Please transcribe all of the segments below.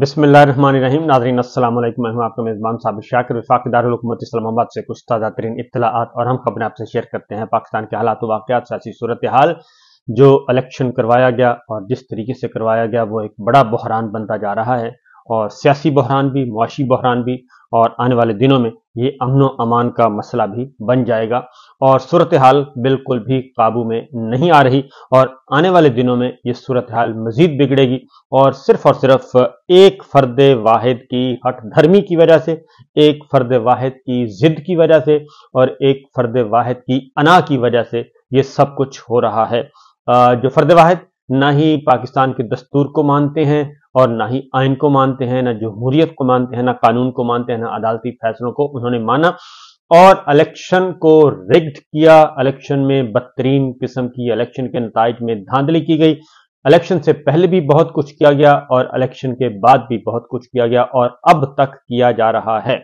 बिसमिल्ल रहीम नाजरीन असलम मैं हूं आपका मेज़बान साबिर शाकिर विफाक दारकूमत इस्लामाबाद से कुछ ताज़ा तरीन इतलात और हम खबरें आपसे शेयर करते हैं पाकिस्तान के हालात वाकत सियासी सूरत हाल जो इलेक्शन करवाया गया और जिस तरीके से करवाया गया वो एक बड़ा बहरान बनता जा रहा है और सियासी बहरान भी मुआशी बहरान भी और आने वाले दिनों में ये अमनो अमान का मसला भी बन जाएगा और सूरत हाल बिल्कुल भी काबू में नहीं आ रही और आने वाले दिनों में ये सूरत हाल मजीद बिगड़ेगी और सिर्फ और सिर्फ एक फर्द वाहिद की हट धर्मी की वजह से एक फर्द वाहिद की जिद की वजह से और एक फर्द वाहिद की अना की वजह से ये सब कुछ हो रहा है जो फर्द वाहिद ना ही पाकिस्तान के दस्तूर को मानते हैं और ना ही आयन को मानते हैं ना जमहूरियत को मानते हैं ना कानून को मानते हैं ना अदालती फैसलों को उन्होंने माना और इलेक्शन को रिग्ड किया इलेक्शन में बदतरीन किस्म की इलेक्शन के नतज में धांधली की गई इलेक्शन से पहले भी बहुत कुछ किया गया और इलेक्शन के बाद भी बहुत कुछ किया गया और अब तक किया जा रहा है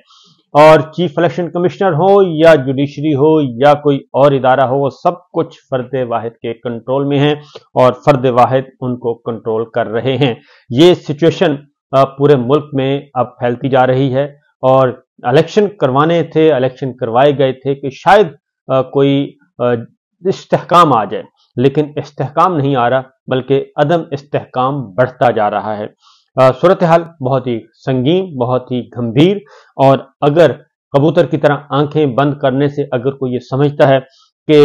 और चीफ इलेक्शन कमिश्नर हो या जुडिशरी हो या कोई और इदारा हो वो सब कुछ फर्द वाहिद के कंट्रोल में है और फर्द वाहिद उनको कंट्रोल कर रहे हैं ये सिचुएशन पूरे मुल्क में अब फैलती जा रही है और इलेक्शन करवाने थे इलेक्शन करवाए गए थे कि शायद कोई इस्तेकाम आ जाए लेकिन इस्तेकाम नहीं आ रहा बल्कि अदम इस्तेकाम बढ़ता जा रहा है सूरत हाल बहुत ही संगीन बहुत ही गंभीर और अगर कबूतर की तरह आंखें बंद करने से अगर कोई ये समझता है कि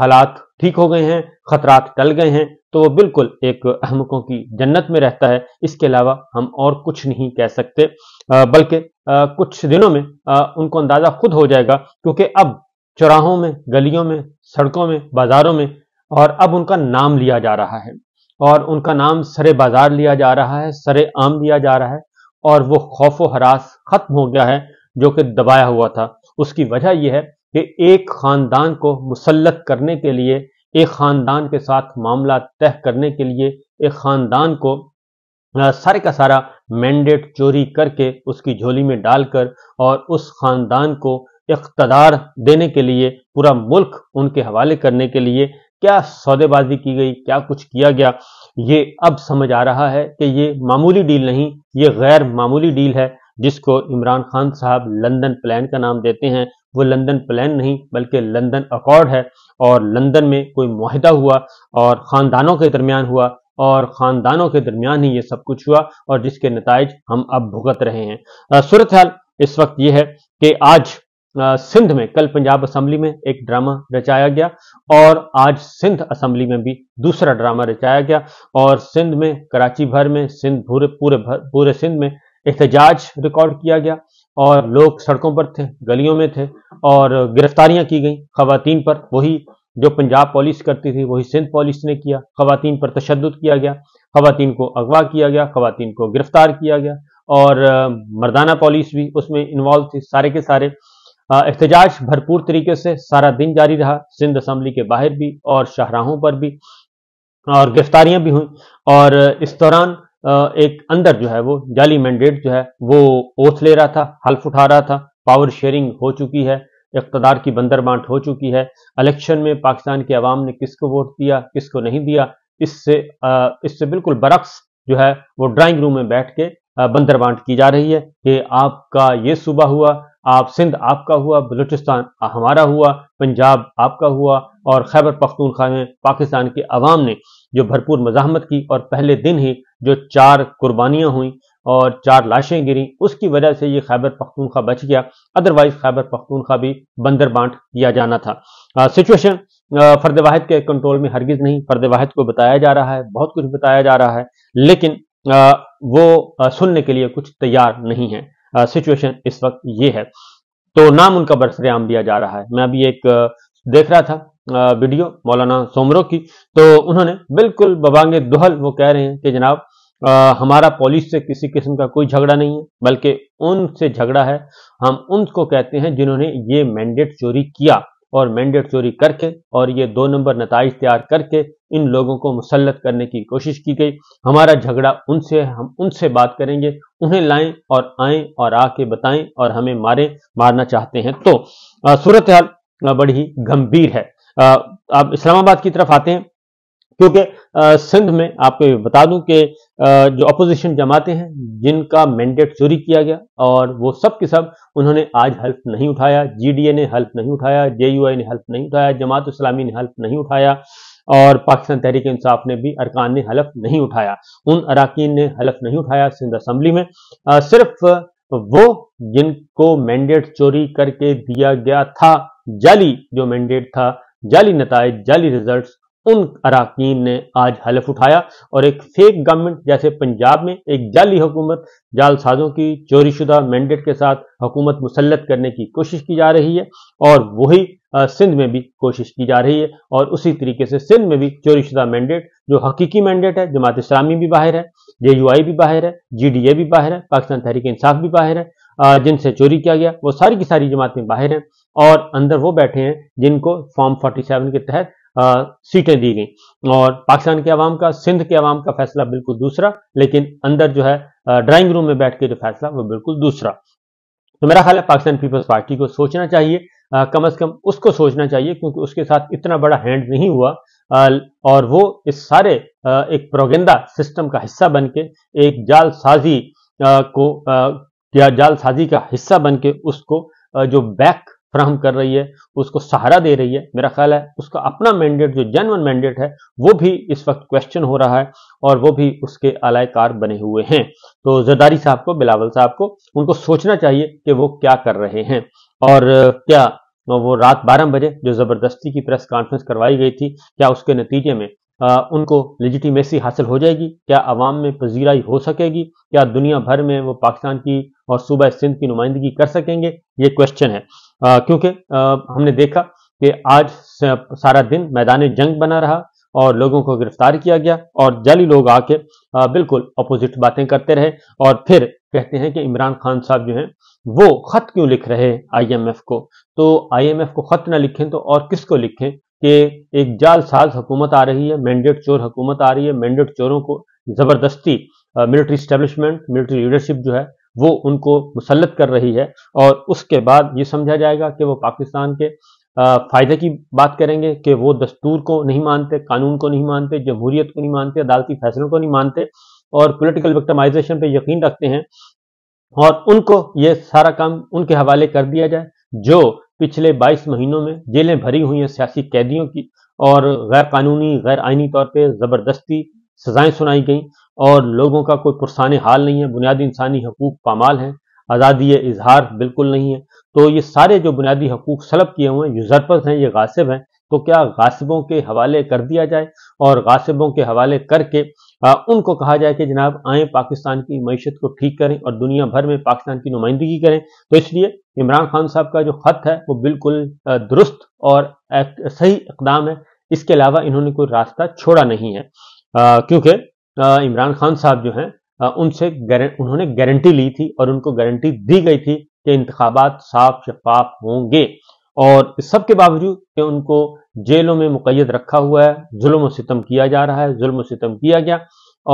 हालात ठीक हो गए हैं खतरात टल गए हैं तो वो बिल्कुल एक अहमकों की जन्नत में रहता है इसके अलावा हम और कुछ नहीं कह सकते बल्कि कुछ दिनों में उनको अंदाज़ा खुद हो जाएगा क्योंकि अब चौराहों में गलियों में सड़कों में बाज़ारों में और अब उनका नाम लिया जा रहा है और उनका नाम सरे बाजार लिया जा रहा है सरे आम लिया जा रहा है और वो खौफ हरास खत्म हो गया है जो कि दबाया हुआ था उसकी वजह यह है कि एक खानदान को मुसलत करने के लिए एक खानदान के साथ मामला तय करने के लिए एक खानदान को सारे का सारा मैंडेट चोरी करके उसकी झोली में डालकर और उस खानदान को इकतदार देने के लिए पूरा मुल्क उनके हवाले करने के लिए क्या सौदेबाजी की गई क्या कुछ किया गया ये अब समझ आ रहा है कि ये मामूली डील नहीं ये गैर मामूली डील है जिसको इमरान खान साहब लंदन प्लान का नाम देते हैं वो लंदन प्लान नहीं बल्कि लंदन अकॉर्ड है और लंदन में कोई माहिदा हुआ और ख़ानदानों के दरमियान हुआ और ख़ानदानों के दरमियान ही ये सब कुछ हुआ और जिसके नतज हम अब भुगत रहे हैं सूरत हाल इस वक्त ये है कि आज सिंध में कल पंजाब असम्बली में एक ड्रामा रचाया गया और आज सिंध असम्बली में भी दूसरा ड्रामा रचाया गया और सिंध में कराची भर में सिंध पूरे पूरे भर, पूरे सिंध में एहतजाज रिकॉर्ड किया गया और लोग सड़कों पर थे गलियों में थे और गिरफ्तारियां की गई खातन पर वही जो पंजाब पुलिस करती थी वही सिंध पुलिस ने किया खातन पर तशद किया गया खातन को अगवा किया गया खातन को गिरफ्तार किया गया और मर्दाना पुलिस भी उसमें इन्वॉल्व थी सारे के सारे एहतजाज भरपूर तरीके से सारा दिन जारी रहा सिंध असम्बली के बाहर भी और शाहराहों पर भी और गिरफ्तारियां भी हुई और इस दौरान एक अंदर जो है वो जाली मैंडेट जो है वो ओथ ले रहा था हल्फ उठा रहा था पावर शेयरिंग हो चुकी है इकतदार की बंदर बांट हो चुकी है इलेक्शन में पाकिस्तान के अवाम ने किसको वोट दिया किसको नहीं दिया इससे इससे बिल्कुल बरक्स जो है वो ड्राइंग रूम में बैठ के बंदर बांट की जा रही है कि आपका ये सूबा हुआ आप सिंध आपका हुआ बलूचिस्तान हमारा हुआ पंजाब आपका हुआ और खैबर पख्तूनखा में पाकिस्तान के अवाम ने जो भरपूर मजामत की और पहले दिन ही जो चार कुर्बानियाँ हुई और चार लाशें गिरी उसकी वजह से ये खैबर पख्तूनखा बच गया अदरवाइज खैबर पख्तूनखा भी बंदर बांट किया जाना था सिचुएशन फर्द वाहिद के कंट्रोल में हरगिज नहीं फर्द वाहिद को बताया जा रहा है बहुत कुछ बताया जा रहा है लेकिन आ, वो आ, सुनने के लिए कुछ तैयार नहीं है सिचुएशन इस वक्त ये है तो नाम उनका बरसरेआम दिया जा रहा है मैं अभी एक देख रहा था वीडियो मौलाना सोमरो की तो उन्होंने बिल्कुल बबांगे दोहल वो कह रहे हैं कि जनाब आ, हमारा पॉलिस से किसी किस्म का कोई झगड़ा नहीं है बल्कि उनसे झगड़ा है हम उनको कहते हैं जिन्होंने ये मैंडेट चोरी किया और मैंडेट चोरी करके और ये दो नंबर नतज तैयार करके इन लोगों को मुसलत करने की कोशिश की गई हमारा झगड़ा उनसे हम उनसे बात करेंगे उन्हें लाएं और आएं और आके बताएं और हमें मारें मारना चाहते हैं तो सूरत हाल बड़ी ही गंभीर है अब इस्लामाबाद की तरफ आते हैं क्योंकि सिंध में आपको बता दूं कि जो अपोजिशन जमाते हैं जिनका मैंडेट चोरी किया गया और वो सब के सब उन्होंने आज हेल्प नहीं उठाया जीडीए ने हेल्प नहीं उठाया जेयूआई ने हेल्प नहीं उठाया जमात इस्लामी ने हेल्प नहीं उठाया और पाकिस्तान तहरीक इंसाफ ने भी अरकान ने हलफ नहीं उठाया उन अरकान ने हलफ नहीं उठाया सिंध असम्बली में आ, सिर्फ वो जिनको मैंडेट चोरी करके दिया गया था जाली जो मैंडेट था जाली नतज जाली रिजल्ट्स उन अरकान ने आज हलफ उठाया और एक फेक गवर्नमेंट जैसे पंजाब में एक जाली हुकूमत जालसाजों की चोरीशुदा मैंडेट के साथ हुकूमत मुसलत करने की कोशिश की जा रही है और वही सिंध में भी कोशिश की जा रही है और उसी तरीके से सिंध में भी चोरीशुदा मैंडेट जो हकीकी मैंडेट है जमात इस्लामी भी बाहर है जे यू आई भी बाहर है जी डी ए भी बाहर है पाकिस्तान तहरीक इंसाफ भी बाहर है जिनसे चोरी किया गया वो सारी की सारी जमातें बाहर हैं और अंदर वो बैठे हैं जिनको फॉर्म 47 के तहत सीटें दी गई और पाकिस्तान के अवाम का सिंध के अवाम का फैसला बिल्कुल दूसरा लेकिन अंदर जो है ड्राइंग रूम में बैठ के जो फैसला वो बिल्कुल दूसरा तो मेरा ख्याल है पाकिस्तान पीपल्स पार्टी को सोचना चाहिए आ, कम अज कम उसको सोचना चाहिए क्योंकि उसके साथ इतना बड़ा हैंड नहीं हुआ आ, और वो इस सारे आ, एक प्रोगेंदा सिस्टम का हिस्सा बन के एक जालसाजी को या जालसाजी का हिस्सा बन के उसको जो बैक फ्राहम कर रही है उसको सहारा दे रही है मेरा ख्याल है उसका अपना मैंडेट जो जेनवन मैंडेट है वो भी इस वक्त क्वेश्चन हो रहा है और वो भी उसके अलायकार बने हुए हैं तो जरदारी साहब को बिलावल साहब को उनको सोचना चाहिए कि वो क्या कर रहे हैं और क्या वो रात बारह बजे जो जबरदस्ती की प्रेस कॉन्फ्रेंस करवाई गई थी क्या उसके नतीजे में आ, उनको लिजिटीमेसी हासिल हो जाएगी क्या आवाम में पजीराई हो सकेगी क्या दुनिया भर में वो पाकिस्तान की और सूबह सिंध की नुमाइंदगी कर सकेंगे ये क्वेश्चन है क्योंकि हमने देखा कि आज सारा दिन मैदान जंग बना रहा और लोगों को गिरफ्तार किया गया और जाली लोग आके बिल्कुल अपोजिट बातें करते रहे और फिर कहते हैं कि इमरान खान साहब जो हैं वो खत क्यों लिख रहे एफ को तो एफ को खत ना लिखें तो और किसको लिखें कि एक जालसाज हुकूमत आ रही है मैंडेट चोर हुकूमत आ रही है मैंडेट चोरों को ज़बरदस्ती मिलिट्री स्टेब्लिशमेंट मिलिट्री लीडरशिप जो है वो उनको मुसलत कर रही है और उसके बाद ये समझा जाएगा कि वो पाकिस्तान के फ़ायदे की बात करेंगे कि वो दस्तूर को नहीं मानते कानून को नहीं मानते जमहूरियत को नहीं मानते अदालती फैसलों को नहीं मानते और पोलिटिकल विक्टमाइजेशन पर यकीन रखते हैं और उनको ये सारा काम उनके हवाले कर दिया जाए जो पिछले 22 महीनों में जेलें भरी हुई हैं सियासी कैदियों की और गैर कानूनी गैर आइनी तौर पर ज़बरदस्ती सजाएं सुनाई गई और लोगों का कोई पुरसान हाल नहीं है बुनियादी इंसानी हकूक पामाल हैं आज़ादी इजहार बिल्कुल नहीं है तो ये सारे जो बुनियादी हकूक सलब किए हुए हैं यूजरपस हैं ये गासिब हैं तो क्या गासिबों के हवाले कर दिया जाए और गासिबों के हवाले करके आ, उनको कहा जाए कि जनाब आए पाकिस्तान की मीशत को ठीक करें और दुनिया भर में पाकिस्तान की नुमाइंदगी करें तो इसलिए इमरान खान साहब का जो खत है वो बिल्कुल दुरुस्त और सही इकदाम है इसके अलावा इन्होंने कोई रास्ता छोड़ा नहीं है क्योंकि इमरान खान साहब जो हैं उनसे उन्होंने गारंटी ली थी और उनको गारंटी दी गई थी कि इंतबात साफ शफाफ होंगे और इस सब के बावजूद कि उनको जेलों में मुकैद रखा हुआ है जुल्म सितम किया जा रहा है जुल्म सितम किया गया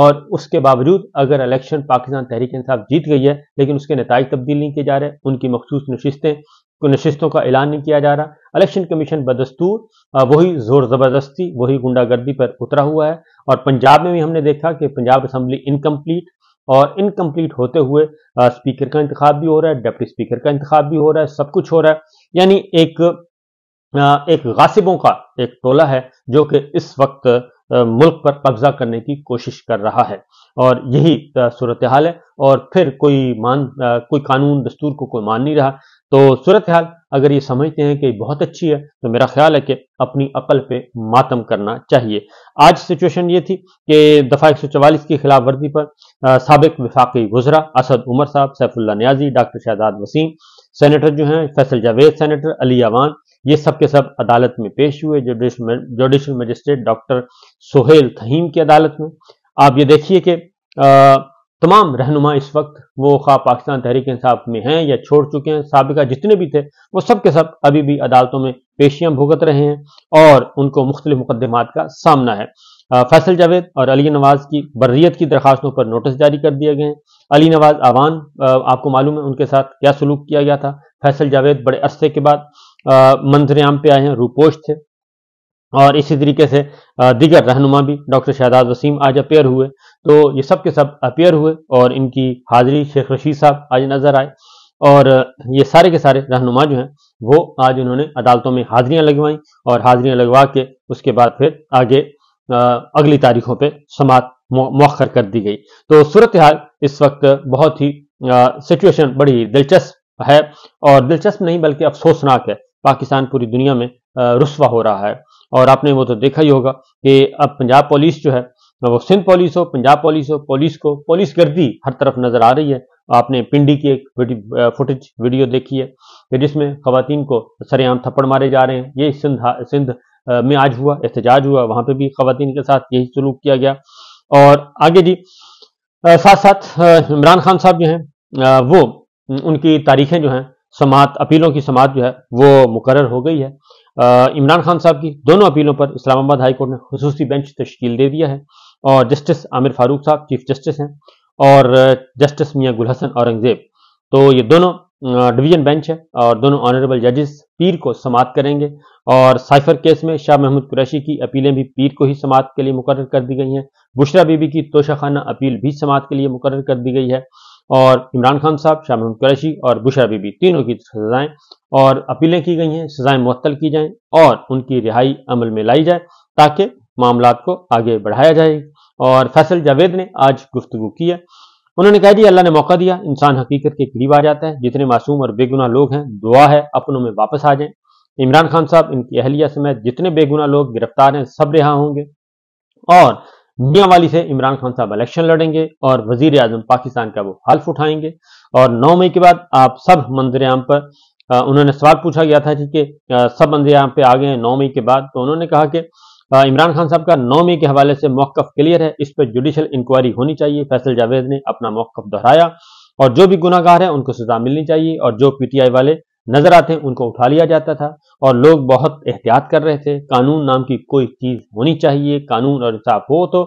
और उसके बावजूद अगर इलेक्शन पाकिस्तान तहरीक इंसाफ जीत गई है लेकिन उसके नतज तब्दील नहीं किए जा रहे उनकी मखसूस नशस्तें को नशस्तों का ऐलान नहीं किया जा रहा इलेक्शन कमीशन बदस्तूर वही जोर ज़बरदस्ती वही गुंडागर्दी पर उतरा हुआ है और पंजाब में भी हमने देखा कि पंजाब असम्बली इनकम्प्लीट और इनकम्प्लीट होते हुए स्पीकर का इंतख्या भी हो रहा है डिप्टी स्पीकर का इंतख्या भी हो रहा है सब कुछ हो रहा है यानी एक एक गासिबों का एक टोला है जो कि इस वक्त मुल्क पर कब्जा करने की कोशिश कर रहा है और यही सूरत हाल है और फिर कोई मान कोई कानून दस्तूर को कोई मान नहीं रहा तो सूरत हाल अगर ये समझते हैं कि बहुत अच्छी है तो मेरा ख्याल है कि अपनी अकल पे मातम करना चाहिए आज सिचुएशन ये थी कि दफ़ा 144 की खिलाफ वर्जी पर सबक विफाकी गुजरा असद उमर साहब सैफुल्ला न्याजी डॉक्टर शहजाद वसीम सेनेटर जो हैं फैसल जावेद सेनेटर अली अवान ये सब के सब अदालत में पेश हुए judicial magistrate doctor Sohail Thaheem की अदालत में आप ये देखिए कि तमाम रहनुमा इस वक्त वो खा पाकिस्तान तहरीक इंसाफ में हैं या छोड़ चुके हैं सबका जितने भी थे वो सब के सब अभी भी अदालतों में पेशियां भुगत रहे हैं और उनको मुख्तलिफ मुकदमात का सामना है फैसल जावेद और अली नवाज की बर्रियत की दरखास्तों पर नोटिस जारी कर दिए गए हैं अली नवाज आवान आपको मालूम है उनके साथ क्या सलूक किया गया था फैसल जावेद बड़े अरसे के बाद मंजर पे आए हैं रूपोश थे और इसी तरीके से दिगर रहनुमा भी डॉक्टर शहदाद वसीम आज अपेयर हुए तो ये सब के सब अपेयर हुए और इनकी हाजिरी शेख रशीद साहब आज नजर आए और ये सारे के सारे रहनुमा जो हैं वो आज उन्होंने अदालतों में हाजिरियां लगवाई और हाजिरियां लगवा के उसके बाद फिर आगे अगली तारीखों पर समात मौखर कर दी गई तो सूरत हाल इस वक्त बहुत ही सिचुएशन बड़ी दिलचस्प है और दिलचस्प नहीं बल्कि अफसोसनाक है पाकिस्तान पूरी दुनिया में रुसवा हो रहा है और आपने वो तो देखा ही होगा कि अब पंजाब पुलिस जो है तो वो सिंध पुलिस हो पंजाब पुलिस हो पुलिस को पुलिस गर्दी हर तरफ नजर आ रही है आपने पिंडी की एक फुटेज वीडियो देखी है कि जिसमें खातन को सरेआम थप्पड़ मारे जा रहे हैं ये सिंध सिंध में आज हुआ एहतजाज हुआ वहां पे भी खातन के साथ यही सलूक किया गया और आगे जी आ, साथ साथ इमरान खान साहब जो हैं वो उनकी तारीखें जो हैं समात अपीलों की समात जो है वो मुकर हो गई है इमरान खान साहब की दोनों अपीलों पर इस्लामाबाद हाईकोर्ट ने खसूसी बेंच तश्कील दे दिया है और जस्टिस आमिर फारूक साहब चीफ जस्टिस हैं और जस्टिस मियाँ हसन औरंगजेब तो ये दोनों डिवीजन बेंच है और दोनों ऑनरेबल जजेस पीर को समाप्त करेंगे और साइफर केस में शाह महमूद कुरैशी की अपीलें भी पीर को ही समाप्त के लिए मुकर कर दी गई हैं बुशरा बीबी की तोशाखाना अपील भी समाप्त के लिए मुकर कर दी गई है और इमरान खान साहब महमूद कुरैशी और बुशरा बीबी तीनों की सजाएं और अपीलें की गई हैं सजाएं मअतल की जाएं और उनकी रिहाई अमल में लाई जाए ताकि मामला को आगे बढ़ाया जाए और फैसल जावेद ने आज गुफ्तु की है उन्होंने कहा जी अल्लाह ने मौका दिया इंसान हकीकत के करीब आ जाता है जितने मासूम और बेगुना लोग हैं दुआ है अपनों में वापस आ जाए इमरान खान साहब इनकी अहलिया समेत जितने बेगुना लोग गिरफ्तार हैं सब रिहा होंगे और मियाँ वाली से इमरान खान साहब इलेक्शन लड़ेंगे और वजीर आजम पाकिस्तान का वो हल्फ उठाएंगे और नौ मई के बाद आप सब मंजर आम पर उन्होंने सवाल पूछा गया था कि सब मंजर आम पे आ गए हैं नौ मई के बाद तो उन्होंने कहा कि इमरान खान साहब का नौ मई के हवाले से मौकफ क्लियर है इस पर जुडिशल इंक्वायरी होनी चाहिए फैसल जावेद ने अपना मौकफ दोहराया और जो भी गुनागार है उनको सजा मिलनी चाहिए और जो पीटीआई वाले नजर आते उनको उठा लिया जाता था और लोग बहुत एहतियात कर रहे थे कानून नाम की कोई चीज होनी चाहिए कानून और इंसाफ हो तो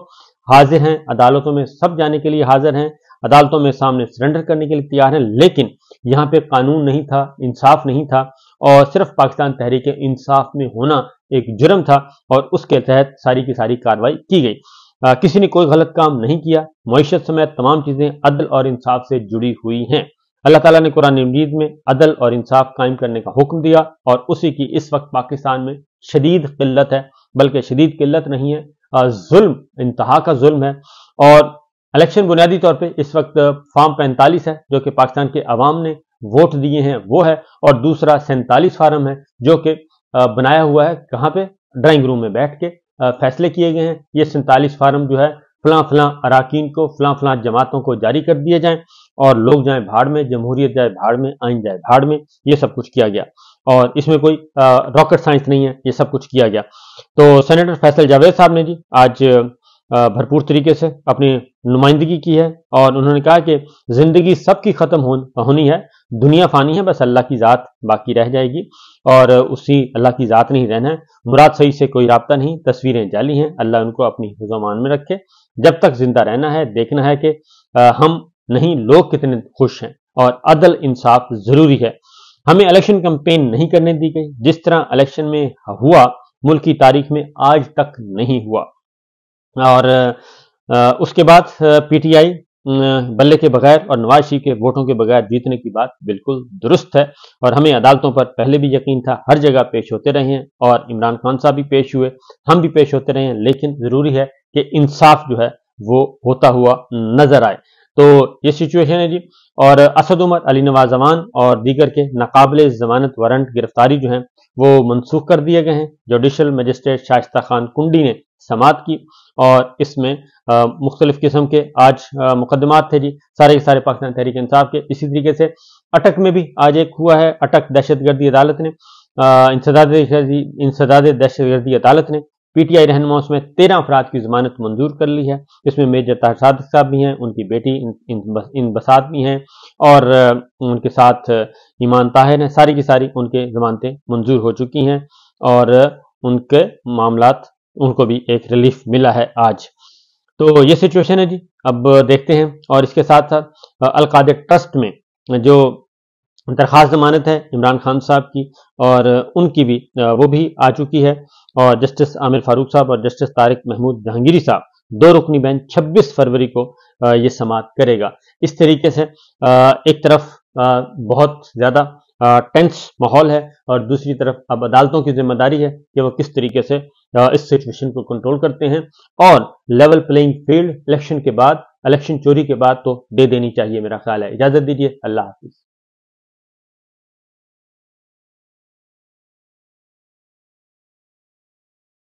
हाजिर हैं अदालतों में सब जाने के लिए हाजिर हैं अदालतों में सामने सरेंडर करने के लिए तैयार हैं लेकिन यहाँ पे कानून नहीं था इंसाफ नहीं था और सिर्फ पाकिस्तान तहरीक इंसाफ में होना एक जुर्म था और उसके तहत सारी की सारी कार्रवाई की गई किसी ने कोई गलत काम नहीं किया मीशत समेत तमाम चीजें अदल और इंसाफ से जुड़ी हुई हैं अल्लाह ताला ने कुरान मजीद में अदल और इंसाफ कायम करने का हुक्म दिया और उसी की इस वक्त पाकिस्तान में शदीद किल्लत है बल्कि शदीद किल्लत नहीं है जुल्म इंतहा का जुल्म है और इलेक्शन बुनियादी तौर पर इस वक्त फार्म पैंतालीस है जो कि पाकिस्तान के अवाम ने वोट दिए हैं वो है और दूसरा सैंतालीस फार्म है जो कि बनाया हुआ है कहाँ पे ड्राइंग रूम में बैठ के फैसले किए गए हैं ये सैंतालीस फार्म जो है फला फला अरकान को फला फला जमातों को जारी कर दिए जाएं और लोग जाएं भाड़ में जमहूरियत जाए भाड़ में आइन जाए भाड़ में ये सब कुछ किया गया और इसमें कोई रॉकेट साइंस नहीं है ये सब कुछ किया गया तो सेनेटर फैसल जावेद साहब ने जी आज भरपूर तरीके से अपनी नुमाइंदगी की है और उन्होंने कहा कि ज़िंदगी सबकी ख़त्म हो, होनी है दुनिया फ़ानी है बस अल्लाह की ज़ात बाकी रह जाएगी और उसी अल्लाह की ज़ात नहीं रहना है मुराद सही से कोई रबता नहीं तस्वीरें जाली हैं अल्लाह उनको अपनी जुमान में रखे जब तक ज़िंदा रहना है देखना है कि हम नहीं लोग कितने खुश हैं और अदल इंसाफ ज़रूरी है हमें इलेक्शन कंपेन नहीं करने दी गई जिस तरह इलेक्शन में हुआ मुल्क की तारीख में आज तक नहीं हुआ और उसके बाद पीटीआई बल्ले के बगैर और नवाज शरीफ के वोटों के बगैर जीतने की बात बिल्कुल दुरुस्त है और हमें अदालतों पर पहले भी यकीन था हर जगह पेश होते रहे हैं और इमरान खान साहब भी पेश हुए हम भी पेश होते रहे हैं लेकिन ज़रूरी है कि इंसाफ जो है वो होता हुआ नजर आए तो ये सिचुएशन है जी और असद उमर अली नवाज अमान और दीगर के नाकबले जमानत वारंट गिरफ्तारी जो है वो मनसूख कर दिए गए हैं जुडिशल मजिस्ट्रेट शाइस्ता खान कुंडी ने समात की और इसमें मुख्तलिफ किस्म के आज मुकदमात थे जी सारे के सारे पाकिस्तान तहरीक इंसाफ के इसी तरीके से अटक में भी आज एक हुआ है अटक दहशत गर्दी अदालत ने इंसदाद इंसदाद दहशत गर्दी अदालत ने पी टी आई रहनुमा उसमें तेरह अफराद की जमानत मंजूर कर ली है इसमें मेजर ताहर सादक साहब भी हैं उनकी बेटी इन बसात भी हैं और उनके साथ ईमान ताहिर हैं सारी की सारी उनके जमानतें मंजूर हो चुकी हैं और उनके मामला उनको भी एक रिलीफ मिला है आज तो ये सिचुएशन है जी अब देखते हैं और इसके साथ साथ अलकादे ट्रस्ट में जो दरख्वास्त जमानत है इमरान खान साहब की और उनकी भी वो भी आ चुकी है और जस्टिस आमिर फारूक साहब और जस्टिस तारिक महमूद जहांगीरी साहब दो रुकनी बेंच 26 फरवरी को ये समाप्त करेगा इस तरीके से एक तरफ बहुत ज़्यादा टेंस माहौल है और दूसरी तरफ अब अदालतों की जिम्मेदारी है कि वह किस तरीके से इस सिचुएशन को कंट्रोल करते हैं और लेवल प्लेइंग फील्ड इलेक्शन के बाद इलेक्शन चोरी के बाद तो दे देनी चाहिए मेरा ख्याल है इजाजत दीजिए अल्लाह हाफिज़